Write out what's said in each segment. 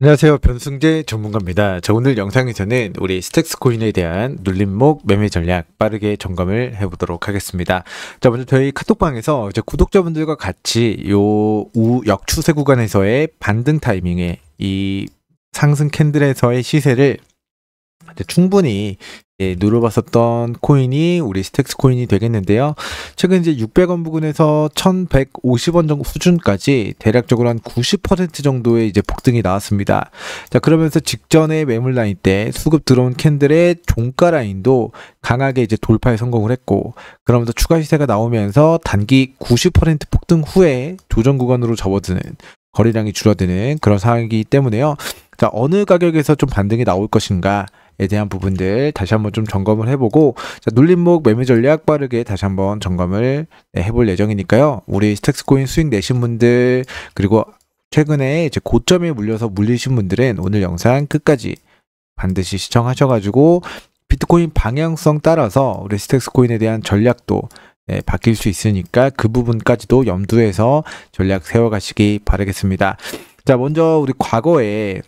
안녕하세요. 변승재 전문가입니다. 저 오늘 영상에서는 우리 스택스 코인에 대한 눌림목 매매 전략 빠르게 점검을 해보도록 하겠습니다. 자, 먼저 저희 카톡방에서 구독자분들과 같이 요 우 역추세 구간에서의 반등 타이밍에 이 상승 캔들에서의 시세를 충분히 예, 눌러봤었던 코인이 우리 스택스 코인이 되겠는데요. 최근 이제 600원 부근에서 1150원 정도 수준까지 대략적으로 한 90% 정도의 이제 폭등이 나왔습니다. 자, 그러면서 직전에 매물 라인 때 수급 들어온 캔들의 종가 라인도 강하게 이제 돌파에 성공을 했고 그러면서 추가 시세가 나오면서 단기 90% 폭등 후에 조정 구간으로 접어드는 거래량이 줄어드는 그런 상황이기 때문에요. 자, 어느 가격에서 좀 반등이 나올 것인가 에 대한 부분들 다시 한번 좀 점검을 해보고 자, 눌림목 매매 전략 빠르게 다시 한번 점검을 네, 해볼 예정이니까요. 우리 스택스코인 수익 내신 분들 그리고 최근에 이제 고점에 물려서 물리신 분들은 오늘 영상 끝까지 반드시 시청하셔가지고 비트코인 방향성 따라서 우리 스택스코인에 대한 전략도 네, 바뀔 수 있으니까 그 부분까지도 염두해서 전략 세워가시기 바라겠습니다. 자, 먼저 우리 과거에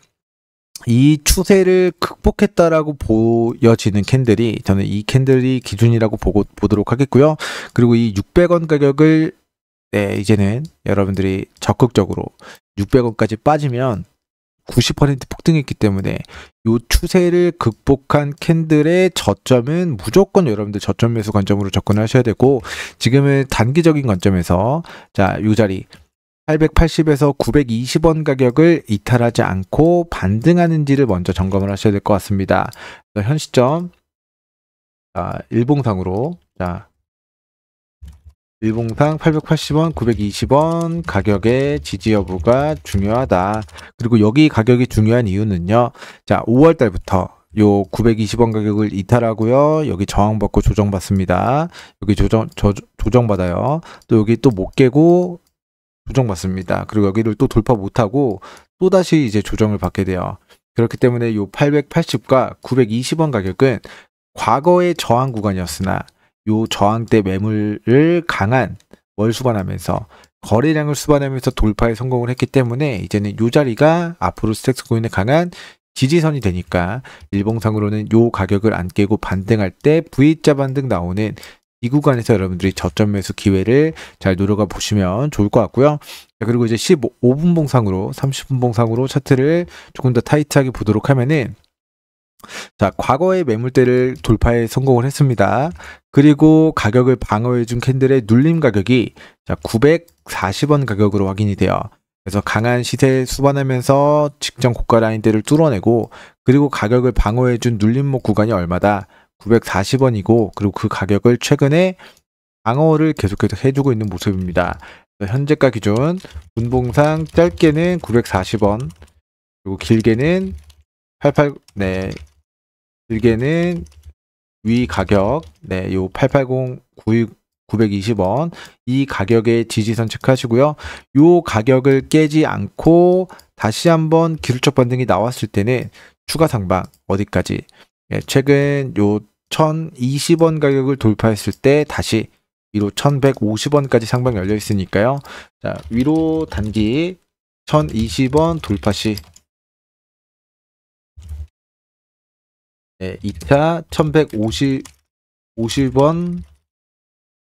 이 추세를 극복했다라고 보여지는 캔들이 저는 이 캔들이 기준이라고 보고 보도록 하겠고요. 그리고 이 600원 가격을 네, 이제는 여러분들이 적극적으로 600원까지 빠지면 90% 폭등했기 때문에 이 추세를 극복한 캔들의 저점은 무조건 여러분들 저점 매수 관점으로 접근하셔야 되고 지금은 단기적인 관점에서 자, 이 자리 880에서 920원 가격을 이탈하지 않고 반등하는지를 먼저 점검을 하셔야 될 것 같습니다. 현 시점 자, 일봉상으로 자 일봉상 880원, 920원 가격의 지지 여부가 중요하다. 그리고 여기 가격이 중요한 이유는요. 자, 5월 달부터 요 920원 가격을 이탈하고요. 여기 저항받고 조정받습니다. 여기 조정 조정받아요. 또 여기 또 못 깨고 조정받습니다. 그리고 여기를 또 돌파 못하고 또다시 이제 조정을 받게 돼요. 그렇기 때문에 이 880과 920원 가격은 과거의 저항 구간이었으나 이저항때 매물을 강한 월 수반하면서 거래량을 수반하면서 돌파에 성공을 했기 때문에 이제는 이 자리가 앞으로 스택스 코인의 강한 지지선이 되니까 일봉상으로는 요 가격을 안 깨고 반등할 때 V자 반등 나오는 이 구간에서 여러분들이 저점 매수 기회를 잘 노려가 보시면 좋을 것 같고요. 그리고 이제 15분 봉상으로 30분 봉상으로 차트를 조금 더 타이트하게 보도록 하면은 자, 과거의 매물대를 돌파에 성공을 했습니다. 그리고 가격을 방어해준 캔들의 눌림 가격이 자, 940원 가격으로 확인이 돼요. 그래서 강한 시세 에 수반하면서 직전 고가 라인대를 뚫어내고 그리고 가격을 방어해준 눌림목 구간이 얼마다? 940원이고 그리고 그 가격을 최근에 방어를 계속해서 해주고 있는 모습입니다. 현재가 기준 분봉상 짧게는 940원 그리고 길게는 88 네. 길게는 위 가격 네, 요880 9 2 0원이가격에 지지선 체크하시고요. 요 가격을 깨지 않고 다시 한번 기술적 반등이 나왔을 때는 추가 상방 어디까지 예, 최근 요 1,020원 가격을 돌파했을 때 다시 위로 1,150원까지 상방 열려 있으니까요. 자, 위로 단기 1,020원 돌파 시 네, 2차 1,150 50원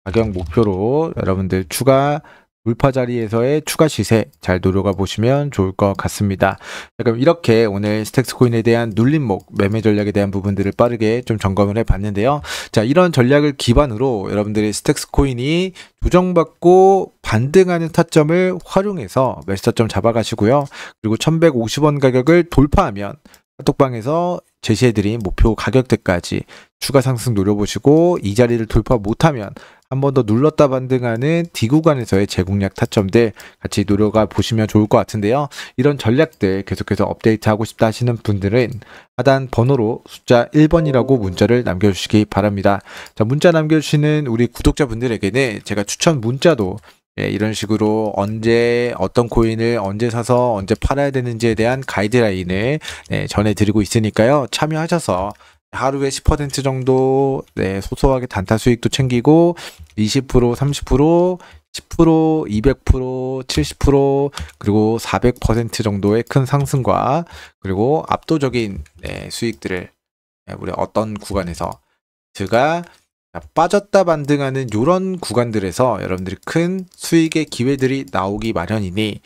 가격 목표로 여러분들 추가 돌파 자리에서의 추가 시세 잘 노려가 보시면 좋을 것 같습니다. 자, 그럼 이렇게 오늘 스택스 코인에 대한 눌림목 매매 전략에 대한 부분들을 빠르게 좀 점검을 해 봤는데요. 자, 이런 전략을 기반으로 여러분들이 스택스 코인이 조정받고 반등하는 타점을 활용해서 매수 타점 잡아가시고요. 그리고 1150원 가격을 돌파하면 카톡방에서 제시해드린 목표 가격대까지 추가 상승 노려보시고 이 자리를 돌파 못하면 한번더 눌렀다 반등하는 D구간에서의 재공략 타점들 같이 노려가 보시면 좋을 것 같은데요. 이런 전략들 계속해서 업데이트하고 싶다 하시는 분들은 하단 번호로 숫자 1번이라고 문자를 남겨주시기 바랍니다. 자, 문자 남겨주시는 우리 구독자분들에게는 제가 추천 문자도 예, 이런 식으로 언제 어떤 코인을 언제 사서 언제 팔아야 되는지에 대한 가이드라인을 예, 전해드리고 있으니까요. 참여하셔서 하루에 10% 정도 네, 소소하게 단타 수익도 챙기고 20% 30% 10%, 200%, 70% 그리고 400% 정도의 큰 상승과 그리고 압도적인 네, 수익들을 네, 우리 어떤 구간에서 제가 빠졌다 반등하는 이런 구간들에서 여러분들이 큰 수익의 기회들이 나오기 마련이니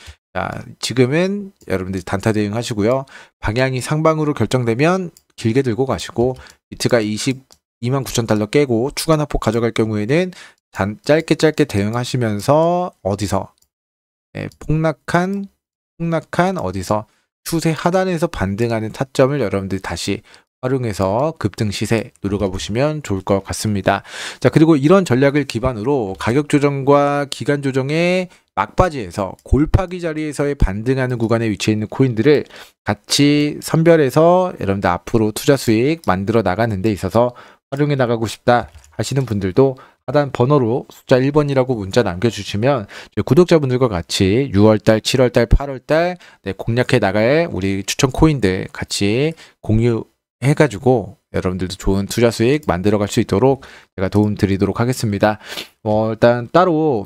지금은 여러분들이 단타 대응하시고요. 방향이 상방으로 결정되면 길게 들고 가시고 비트가 22만 9천 달러 깨고 추가 납폭 가져갈 경우에는 단, 짧게 짧게 대응하시면서 어디서 예, 폭락한 폭락한 어디서 추세 하단에서 반등하는 타점을 여러분들 다시 활용해서 급등 시세 누르가 보시면 좋을 것 같습니다. 자, 그리고 이런 전략을 기반으로 가격 조정과 기간 조정의 막바지에서 골파기 자리에서의 반등하는 구간에 위치해 있는 코인들을 같이 선별해서 여러분들 앞으로 투자 수익 만들어 나가는 데 있어서 활용해 나가고 싶다 하시는 분들도 하단 번호로 숫자 1번이라고 문자 남겨주시면 구독자분들과 같이 6월달, 7월달, 8월달 공략해 나갈 우리 추천 코인들 같이 공유해가지고 여러분들도 좋은 투자 수익 만들어갈 수 있도록 제가 도움 드리도록 하겠습니다. 어, 일단 따로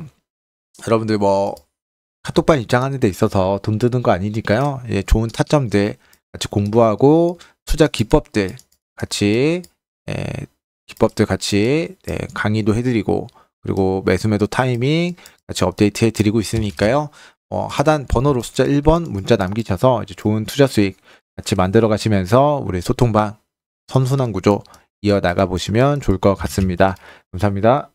여러분들 뭐카톡방 입장하는 데 있어서 돈 드는 거 아니니까요. 예, 좋은 타점들 같이 공부하고 투자 기법들 같이 예, 기법들 같이 예, 강의도 해드리고 그리고 매수매도 타이밍 같이 업데이트 해드리고 있으니까요. 어, 하단 번호로 숫자 1번 문자 남기셔서 이제 좋은 투자 수익 같이 만들어 가시면서 우리 소통방 선순환 구조 이어나가 보시면 좋을 것 같습니다. 감사합니다.